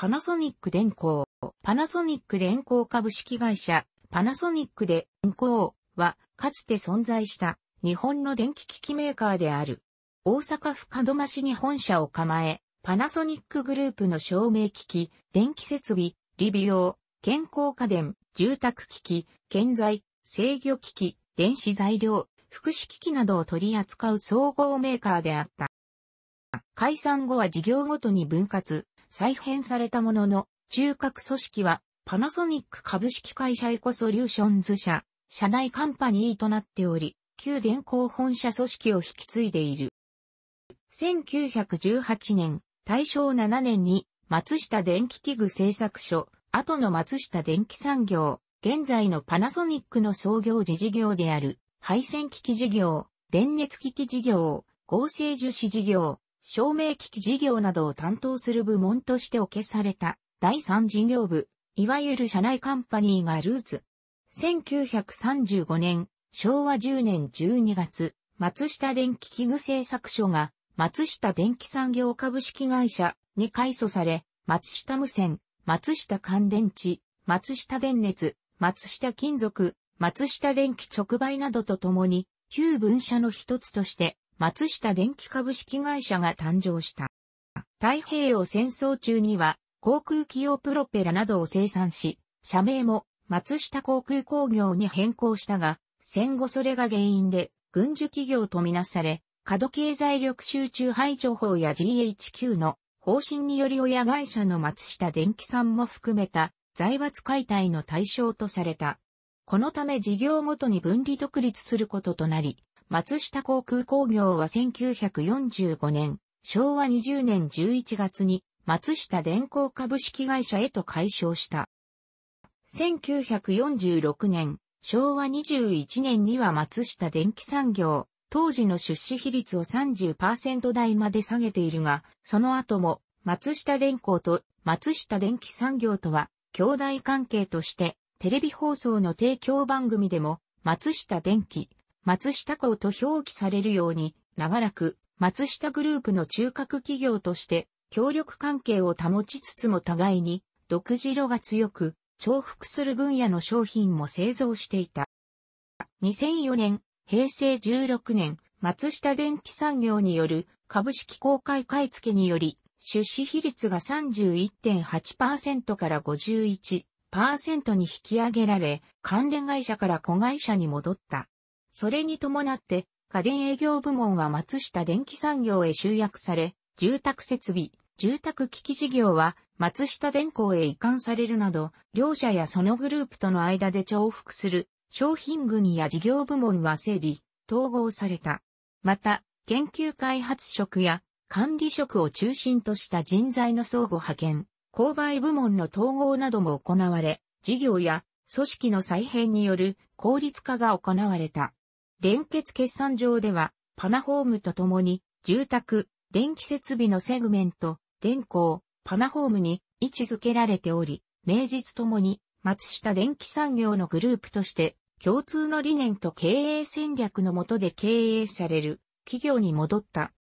パナソニック電工、パナソニック電工株式会社、パナソニック電工は、かつて存在した日本の電気機器メーカーである。大阪府門真市に本社を構え、パナソニックグループの照明機器、電気設備、理美容、健康家電、住宅機器、建材、制御機器、電子材料、福祉機器などを取り扱う総合メーカーであった。解散後は事業ごとに分割、再編されたものの、中核組織はパナソニック株式会社エコソリューションズ社、社内カンパニーとなっており、旧電工本社組織を引き継いでいる。1918年、大正7年に松下電気器具製作所、後の松下電気産業、現在のパナソニックの創業時事業である、配線機器事業、電熱機器事業、合成樹脂事業、照明機器事業などを担当する部門として置けされた第三事業部、いわゆる社内カンパニーがルーツ。1935年、昭和10年12月、松下電機器具製作所が松下電機産業株式会社に改組され、松下無線、松下乾電池、松下電熱、松下金属、松下電機直売などとともに、旧分社の一つとして、松下電機株式会社が誕生した。太平洋戦争中には航空機用プロペラなどを生産し、社名も松下航空工業に変更したが、戦後それが原因で軍需企業とみなされ、過度経済力集中排除法や GHQ の方針により親会社の松下電機さんも含めた財閥解体の対象とされた。このため事業ごとに分離独立することとなり、松下航空工業は1945年、昭和20年11月に松下電工株式会社へと解消した。1946年、昭和21年には松下電機産業、当時の出資比率を30%台まで下げているが、その後も松下電工と松下電機産業とは兄弟関係としてテレビ放送の提供番組でも松下電気、松下港と表記されるように、長らく、松下グループの中核企業として、協力関係を保ちつつも互いに、独自色が強く、重複する分野の商品も製造していた。2004年、平成16年、松下電機産業による株式公開買付により、出資比率が31.8%から51%に引き上げられ、関連会社から子会社に戻った。それに伴って、家電営業部門は松下電気産業へ集約され、住宅設備、住宅機器事業は松下電工へ移管されるなど、両社やそのグループとの間で重複する商品群や事業部門は整理、統合された。また、研究開発職や管理職を中心とした人材の相互派遣、購買部門の統合なども行われ、事業や組織の再編による効率化が行われた。連結決算上では、パナホームとともに、住宅、電気設備のセグメント、電工、パナホームに位置づけられており、名実ともに、松下電気産業のグループとして、共通の理念と経営戦略のもとで経営される企業に戻った。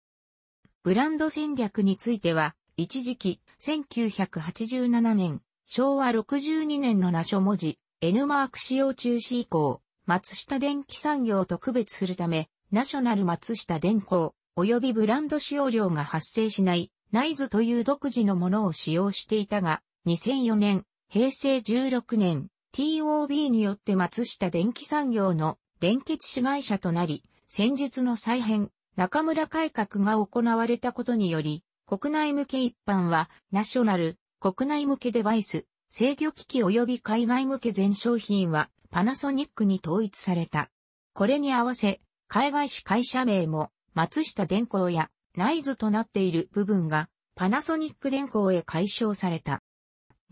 ブランド戦略については、一時期、1987年、昭和62年の名所文字、N マーク使用中止以降、松下電機産業と区別するため、ナショナル松下電工、及びブランド使用量が発生しない、ナイズという独自のものを使用していたが、2004年、平成16年、TOB によって松下電機産業の連結子会社となり、先日の再編、中村改革が行われたことにより、国内向け一般は、ナショナル、国内向けデバイス、制御機器及び海外向け全商品は、パナソニックに統一された。これに合わせ、海外市会社名も松下電工やナイズとなっている部分がパナソニック電工へ解消された。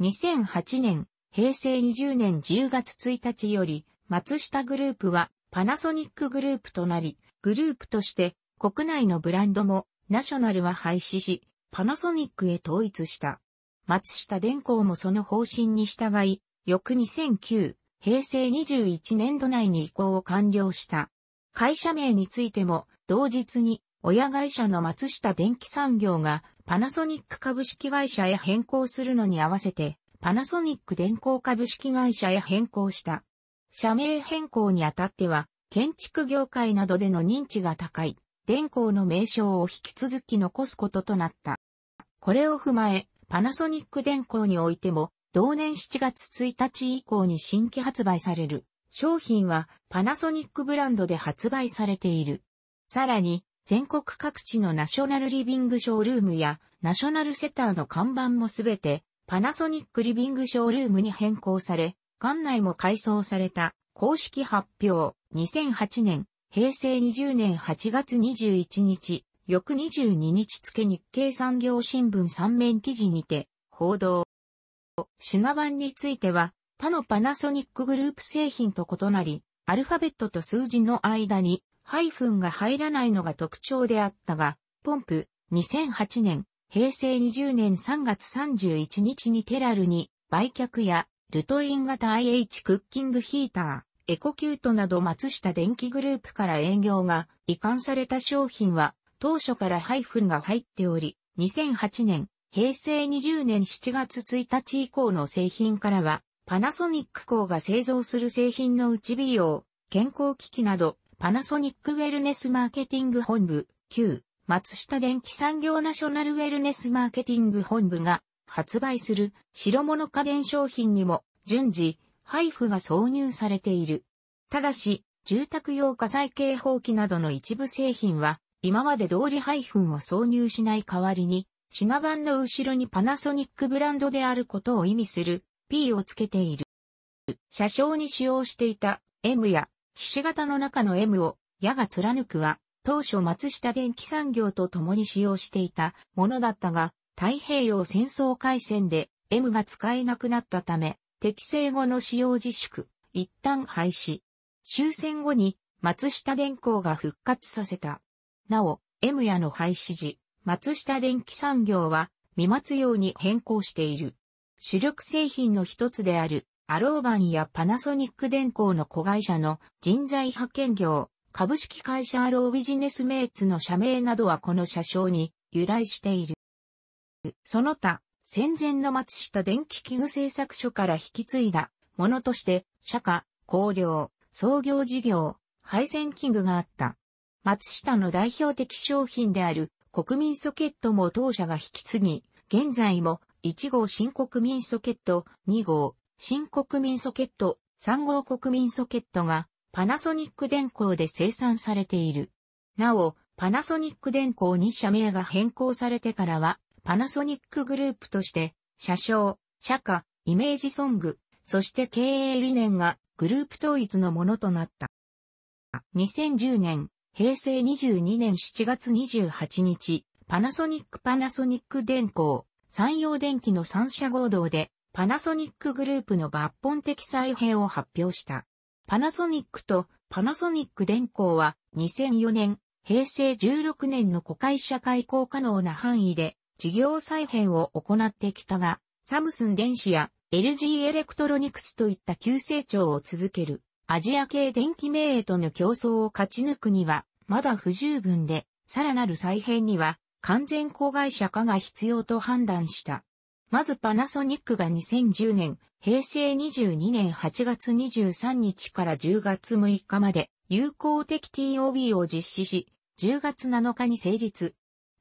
2008年、平成20年10月1日より、松下グループはパナソニックグループとなり、グループとして国内のブランドもナショナルは廃止し、パナソニックへ統一した。松下電工もその方針に従い、翌2009、平成21年度内に移行を完了した。会社名についても、同日に、親会社の松下電気産業が、パナソニック株式会社へ変更するのに合わせて、パナソニック電工株式会社へ変更した。社名変更にあたっては、建築業界などでの認知が高い、電工の名称を引き続き残すこととなった。これを踏まえ、パナソニック電工においても、同年7月1日以降に新規発売される商品はパナソニックブランドで発売されている。さらに、全国各地のナショナルリビングショールームやナショナルセターの看板もすべてパナソニックリビングショールームに変更され、館内も改装された公式発表2008年平成20年8月21日翌22日付日経産業新聞3面記事にて報道。品番については、他のパナソニックグループ製品と異なり、アルファベットと数字の間にハイフンが入らないのが特徴であったが、ポンプ2008年、平成20年3月31日にテラルに売却やルトイン型 IH クッキングヒーター、エコキュートなど松下電機グループから営業が移管された商品は当初からハイフンが入っており、2008年平成20年7月1日以降の製品からは、パナソニック工が製造する製品のうち美容、健康機器など、パナソニックウェルネスマーケティング本部、旧、松下電気産業ナショナルウェルネスマーケティング本部が発売する白物家電商品にも順次、配布が挿入されている。ただし、住宅用火災警報器などの一部製品は、今まで通り配布を挿入しない代わりに、品番の後ろにパナソニックブランドであることを意味する P をつけている。車掌に使用していた M や、菱形の中の M を、矢が貫くは、当初松下電気産業と共に使用していたものだったが、太平洋戦争開戦で M が使えなくなったため、適正後の使用自粛、一旦廃止。終戦後に松下電工が復活させた。なお、M やの廃止時、松下電気産業は、未末用に変更している。主力製品の一つである、アローバンやパナソニック電工の子会社の人材派遣業、株式会社アロービジネスメイツの社名などはこの社称に由来している。その他、戦前の松下電気器具製作所から引き継いだものとして、社家、工業、創業事業、配線器具があった。松下の代表的商品である国民ソケットも当社が引き継ぎ、現在も1号新国民ソケット、2号新国民ソケット、3号国民ソケットがパナソニック電工で生産されている。なお、パナソニック電工に社名が変更されてからは、パナソニックグループとして、社称、社歌、イメージソング、そして経営理念がグループ統一のものとなった。2010年、平成22年7月28日、パナソニックパナソニック電工、山陽電機の三社合同で、パナソニックグループの抜本的再編を発表した。パナソニックとパナソニック電工は2004年、平成16年の古会社開講可能な範囲で事業再編を行ってきたが、サムスン電子や LG エレクトロニクスといった急成長を続けるアジア系電機名へとの競争を勝ち抜くにはまだ不十分で、さらなる再編には完全子会社化が必要と判断した。まずパナソニックが2010年、平成22年8月23日から10月6日まで有効的 TOB を実施し、10月7日に成立。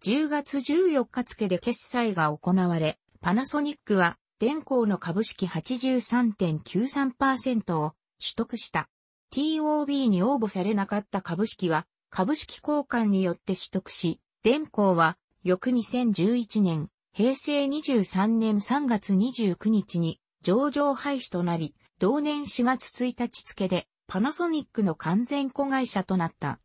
10月14日付で決済が行われ、パナソニックは、電工の株式83.93%を取得した。TOB に応募されなかった株式は、株式交換によって取得し、電工は翌2011年、平成23年3月29日に上場廃止となり、同年4月1日付でパナソニックの完全子会社となった。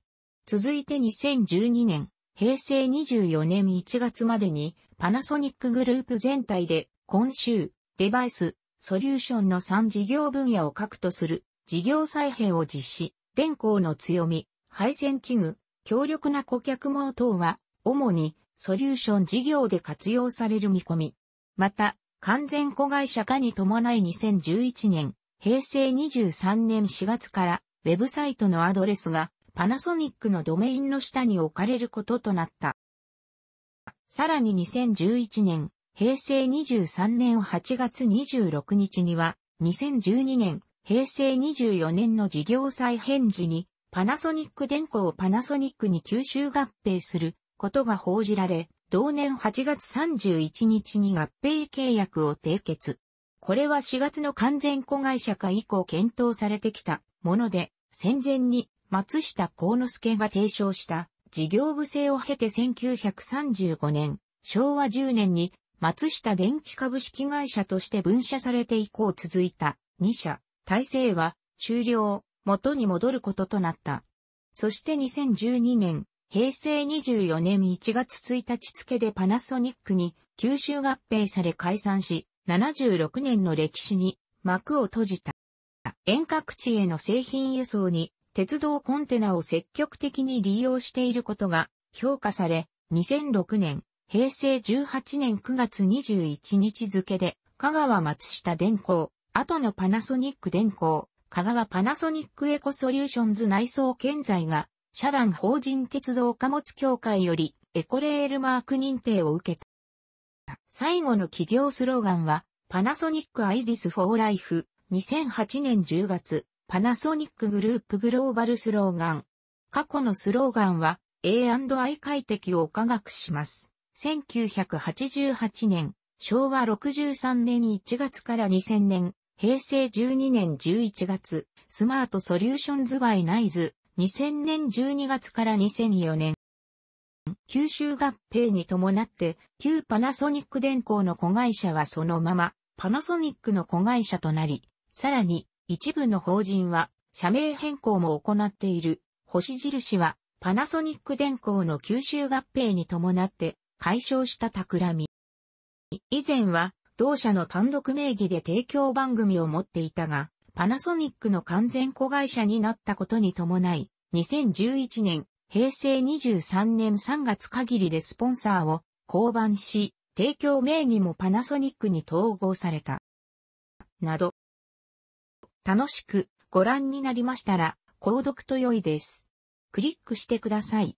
続いて2012年、平成24年1月までにパナソニックグループ全体で今週、デバイス、ソリューションの3事業分野を核とする事業再編を実施、電工の強み、配線器具、強力な顧客網等は、主にソリューション事業で活用される見込み。また、完全子会社化に伴い2011年、平成23年4月から、ウェブサイトのアドレスがパナソニックのドメインの下に置かれることとなった。さらに2011年、平成23年8月26日には、2012年、平成24年の事業再編時に、パナソニック電工をパナソニックに吸収合併することが報じられ、同年8月31日に合併契約を締結。これは4月の完全子会社化以降検討されてきたもので、戦前に松下幸之助が提唱した事業部制を経て1935年、昭和10年に松下電気株式会社として分社されて以降続いた2社体制は終了。元に戻ることとなった。そして2012年、平成24年1月1日付でパナソニックに吸収合併され解散し、76年の歴史に幕を閉じた。遠隔地への製品輸送に鉄道コンテナを積極的に利用していることが評価され、2006年、平成18年9月21日付で、香川松下電工、後のパナソニック電工、香川パナソニックエコソリューションズ内装建材が、社団法人鉄道貨物協会よりエコレールマーク認定を受けた。最後の企業スローガンは、パナソニックアイディスフォーライフ2008年10月、パナソニックグループグローバルスローガン。過去のスローガンは A&I 快適を科学します。1988年、昭和63年1月から2000年、平成12年11月、スマートソリューションズバイナイズ、2000年12月から2004年。九州合併に伴って、旧パナソニック電工の子会社はそのまま、パナソニックの子会社となり、さらに、一部の法人は、社名変更も行っている。星印は、パナソニック電工の九州合併に伴って、解消した企み。以前は、同社の単独名義で提供番組を持っていたが、パナソニックの完全子会社になったことに伴い、2011年、平成23年3月限りでスポンサーを降板し、提供名義もパナソニックに統合された。など。楽しくご覧になりましたら、購読と良いです。クリックしてください。